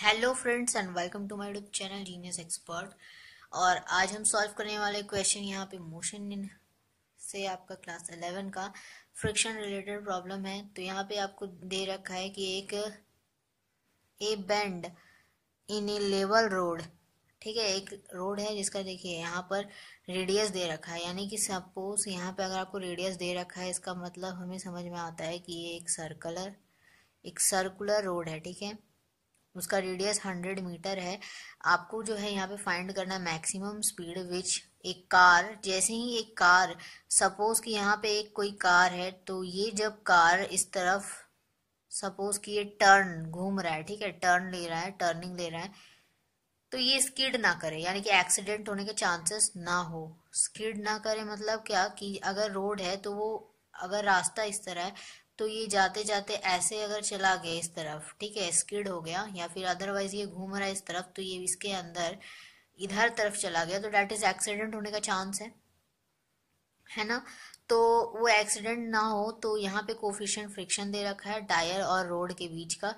hello friends and welcome to my YouTube channel genius expert और आज हम solve करने वाले क्वेश्चन यहाँ पे मोशन से आपका क्लास एलेवन का फ्रिक्शन रिलेटेड प्रॉब्लम है तो यहाँ पे आपको दे रखा है कि एक a bend in a level road ठीक है एक रोड है जिसका देखिए यहाँ पर रेडियस दे रखा है यानी कि सपोज यहाँ पे अगर आपको रेडियस दे रखा है इसका मतलब हमें समझ में आता है कि ये एक सर्कलर एक सर्कुलर रोड है ठीक है उसका रेडियस हंड्रेड मीटर है आपको जो है यहाँ पे फाइंड करना मैक्सिमम स्पीड विच एक कार जैसे ही एक कार सपोज कि यहाँ पे एक कोई कार है तो ये जब कार इस तरफ सपोज कि ये टर्न घूम रहा है ठीक है टर्न ले रहा है टर्निंग ले रहा है तो ये स्किड ना करे यानी कि एक्सीडेंट होने के चांसेस ना हो स्किड ना करे मतलब क्या कि अगर रोड है तो वो अगर रास्ता इस तरह है तो ये जाते जाते ऐसे अगर चला गया इस तरफ ठीक है स्किड हो गया या फिर अदरवाइज ये घूम रहा है इस तरफ तो ये इसके अंदर इधर तरफ चला गया तो डेट इज एक्सीडेंट होने का चांस है है ना तो वो एक्सीडेंट ना हो तो यहाँ पे कोफिशियंट फ्रिक्शन दे रखा है टायर और रोड के बीच का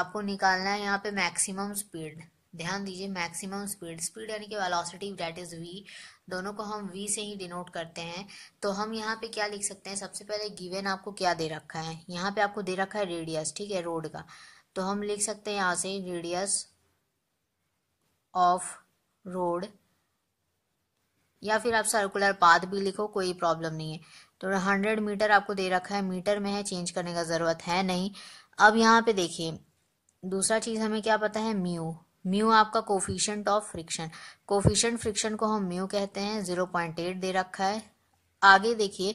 आपको निकालना है यहाँ पे मैक्सिमम स्पीड ध्यान दीजिए मैक्सिमम स्पीड स्पीड यानी कि वेलोसिटी डेट इज़ वी दोनों को हम वी से ही डिनोट करते हैं तो हम यहाँ पे क्या लिख सकते हैं सबसे पहले गिवेन आपको क्या दे रखा है यहाँ पे आपको दे रखा है रेडियस ठीक है रोड का तो हम लिख सकते हैं यहाँ से रेडियस ऑफ रोड या फिर आप सर्कुलर पाथ भी लिखो कोई प्रॉब्लम नहीं है तो हंड्रेड मीटर आपको दे रखा है मीटर में है चेंज करने का ज़रूरत है नहीं अब यहाँ पे देखिए दूसरा चीज़ हमें क्या पता है म्यू म्यू आपका coefficient of friction coefficient friction को हम म्यू कहते हैं जीरो पॉइंट एट दे रखा है आगे देखिए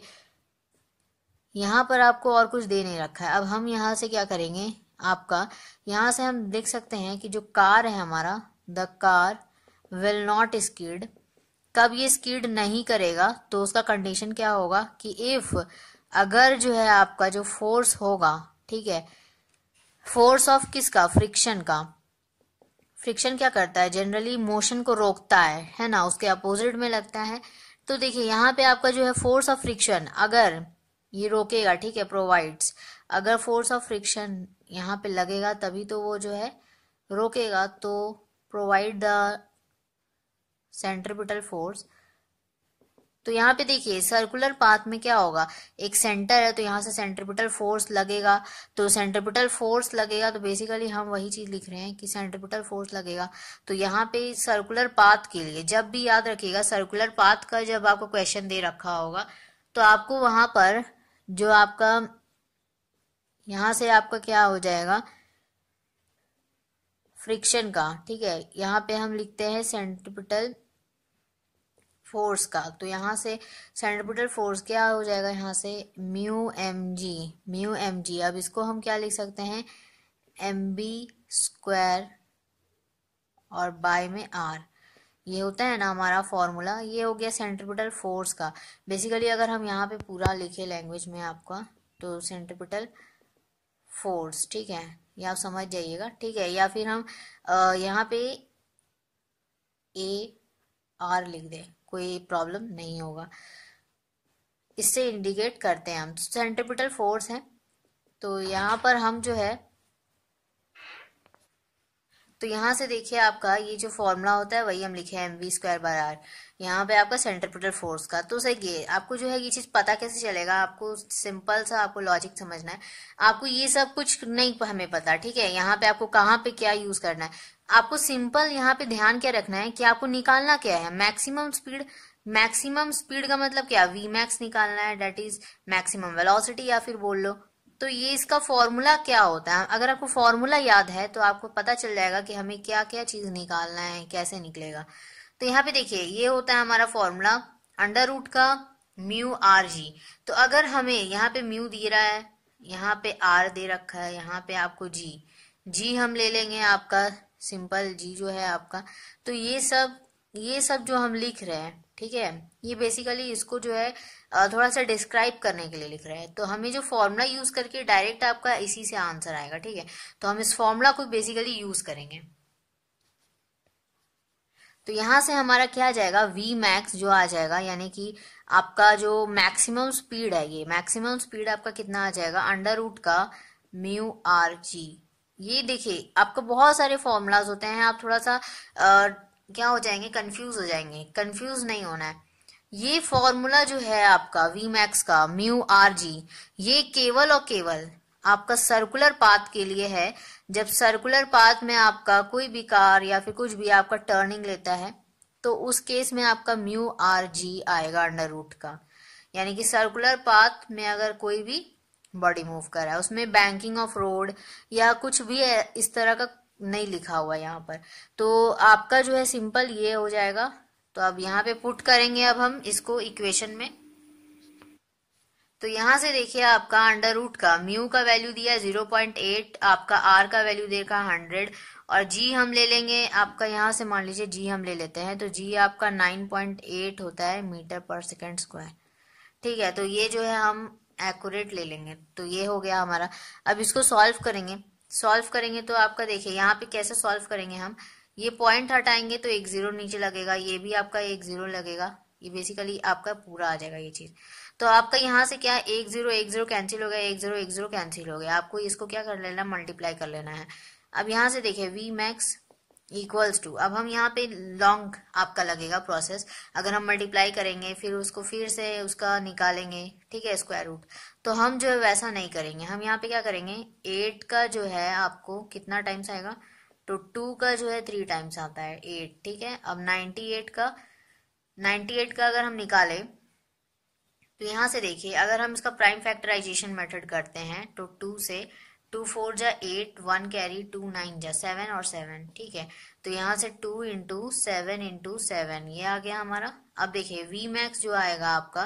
यहाँ पर आपको और कुछ दे नहीं रखा है अब हम यहाँ से क्या करेंगे आपका यहाँ से हम देख सकते हैं कि जो कार है हमारा the car will not skid कब ये स्कीड नहीं करेगा तो उसका कंडीशन क्या होगा कि इफ अगर जो है आपका जो फोर्स होगा ठीक है फोर्स ऑफ किसका फ्रिक्शन का फ्रिक्शन क्या करता है जनरली मोशन को रोकता है है ना उसके अपोजिट में लगता है तो देखिए यहाँ पे आपका जो है फोर्स ऑफ फ्रिक्शन अगर ये रोकेगा ठीक है प्रोवाइड्स अगर फोर्स ऑफ फ्रिक्शन यहाँ पे लगेगा तभी तो वो जो है रोकेगा तो प्रोवाइड द सेंट्रिपिटल फोर्स तो यहाँ पे देखिए सर्कुलर पाथ में क्या होगा एक सेंटर है तो यहाँ से सेंट्रिपिटल फोर्स लगेगा तो सेंट्रिपिटल फोर्स लगेगा तो बेसिकली हम वही चीज लिख रहे हैं कि सेंट्रिपिटल फोर्स लगेगा तो यहाँ पे सर्कुलर पाथ के लिए जब भी याद रखिएगा सर्कुलर पाथ का जब आपको क्वेश्चन दे रखा होगा तो आपको वहां पर जो आपका यहां से आपका क्या हो जाएगा फ्रिक्शन का ठीक है यहाँ पे हम लिखते हैं सेंट्रिपिटल फोर्स का तो यहाँ से सेंट्रिपिटल फोर्स क्या हो जाएगा यहाँ से mu M G mu M G अब इसको हम क्या लिख सकते हैं एम बी स्क्वायर और बाय में आर ये होता है ना हमारा फॉर्मूला ये हो गया सेंट्रिपिटल फोर्स का बेसिकली अगर हम यहाँ पे पूरा लिखे लैंग्वेज में आपका तो सेंट्रिपिटल फोर्स ठीक है ये आप समझ जाइएगा ठीक है या फिर हम यहाँ पे ए आर लिख दें कोई प्रॉब्लम नहीं होगा इससे इंडिकेट करते हैं हम सेंट्रिपिटल फोर्स है तो यहाँ पर हम जो है तो यहाँ से देखिए आपका ये जो फॉर्मूला होता है वही हम लिखे हैं M V square by R यहाँ पे आपका सेंट्रीपिटल फोर्स का तो सही ये आपको जो है ये चीज़ पता कैसे चलेगा आपको सिंपल सा आपको लॉजिक समझना है आपको ये सब कुछ नहीं हमें पता ठीक है यहाँ पे आपको कहाँ पे क्या यूज करना है आपको सिंपल यहाँ पे ध्यान क्या रखना है कि आपको निकालना क्या है मैक्सिमम स्पीड मैक्सिमम स्पीड का मतलब क्या वी मैक्स निकालना है डेट इज मैक्सिमम वेलोसिटी या फिर बोल लो तो ये इसका फॉर्मूला क्या होता है अगर आपको फॉर्मूला याद है तो आपको पता चल जाएगा कि हमें क्या क्या चीज निकालना है कैसे निकलेगा तो यहाँ पे देखिए ये होता है हमारा फॉर्मूला अंडर रूट का म्यू आर जी तो अगर हमें यहाँ पे म्यू दे रहा है यहाँ पे आर दे रखा है यहाँ पे आपको जी जी हम ले लेंगे आपका सिंपल जी जो है आपका तो ये सब ये सब जो हम लिख रहे हैं ठीक है ये बेसिकली इसको जो है थोड़ा सा डिस्क्राइब करने के लिए लिख रहे हैं तो हमें जो फॉर्मूला यूज करके डायरेक्ट आपका इसी से आंसर आएगा ठीक है तो हम इस फॉर्मूला को बेसिकली यूज करेंगे तो यहां से हमारा क्या आ जाएगा वी मैक्स जो आ जाएगा यानी कि आपका जो मैक्सिमम स्पीड है ये मैक्सिमम स्पीड आपका कितना आ जाएगा अंडर रूट का म्यू आर जी ये देखिए आपको बहुत सारे फॉर्मूलाज होते हैं आप थोड़ा सा आ, क्या हो जाएंगे कंफ्यूज हो जाएंगे कंफ्यूज नहीं होना है ये फॉर्मूला जो है आपका वी मैक्स का म्यू आर जी ये केवल और केवल आपका सर्कुलर पाथ के लिए है जब सर्कुलर पाथ में आपका कोई भी कार या फिर कुछ भी आपका टर्निंग लेता है तो उस केस में आपका म्यू आर जी आएगा अंडर रूट का यानी कि सर्कुलर पाथ में अगर कोई भी बॉडी मूव करा है उसमें बैंकिंग ऑफ रोड या कुछ भी इस तरह का नहीं लिखा हुआ यहाँ पर तो आपका जो है सिंपल ये हो जाएगा तो अब यहाँ पे पुट करेंगे अब हम इसको इक्वेशन में तो यहाँ से देखिए आपका अंडर रूट का म्यू का वैल्यू दिया जीरो पॉइंट एट आपका आर का वैल्यू देखा हंड्रेड और जी हम ले लेंगे आपका यहाँ से मान लीजिए जी हम ले लेते हैं तो जी आपका नाइन पॉइंट एट होता है मीटर पर सेकेंड स्क्वायर ठीक है तो ये जो है हम एक्यूरेट ले लेंगे तो ये हो गया हमारा अब इसको सॉल्व करेंगे सॉल्व करेंगे तो आपका देखिए यहाँ पे कैसे सॉल्व करेंगे हम ये पॉइंट हटाएंगे तो एक जीरो नीचे लगेगा ये भी आपका एक जीरो लगेगा ये बेसिकली आपका पूरा आ जाएगा ये चीज तो आपका यहाँ से क्या एक जीरो एक जीरो कैंसिल हो गया एक जीरो एक जीरो कैंसिल हो गया आपको इसको क्या कर लेना मल्टीप्लाई कर लेना है अब यहाँ से देखिये वी मैक्स इक्वल्स टू अब हम यहाँ पे लॉन्ग आपका लगेगा प्रोसेस अगर हम मल्टीप्लाई करेंगे फिर उसको फिर से उसका निकालेंगे ठीक है स्क्वायर रूट तो हम जो है वैसा नहीं करेंगे हम यहाँ पे क्या करेंगे एट का जो है आपको कितना टाइम्स आएगा तो टू का जो है थ्री टाइम्स आता है एट ठीक है अब नाइन्टी एट का नाइन्टी एट का अगर हम निकालें तो यहाँ से देखिए अगर हम इसका प्राइम फैक्टराइजेशन मेथड करते हैं तो टू से टू फोर जा eight one carry two nine जा सेवन और सेवन ठीक है तो यहाँ से two into seven into seven ये आ गया हमारा अब देखिए वी मैक्स जो आएगा आपका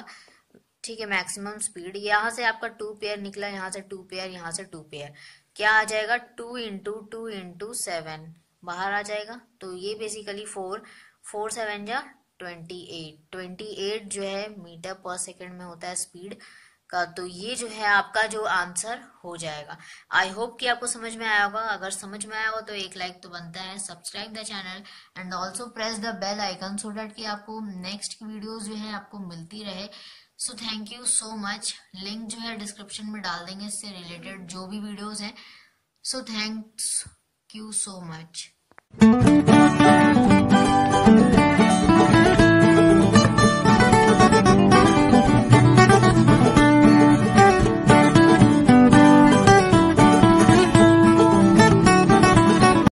ठीक है मैक्सिमम स्पीड यहाँ से आपका टू पेयर निकला यहाँ से टू पेयर यहाँ से टू पेयर क्या आ जाएगा two into two into seven बाहर आ जाएगा तो ये बेसिकली फोर फोर सेवन जा ट्वेंटी एट ट्वेंटी एट जो है मीटर पर सेकेंड में होता है स्पीड का तो ये जो है आपका जो आंसर हो जाएगा आई होप कि आपको समझ में आया होगा अगर समझ में आया हो तो एक लाइक तो बनता है subscribe the channel and also press the bell icon so that कि आपको नेक्स्ट की वीडियोज जो है आपको मिलती रहे so thank you so much link जो है डिस्क्रिप्शन में डाल देंगे इससे रिलेटेड जो भी वीडियोज हैं so thanks you so much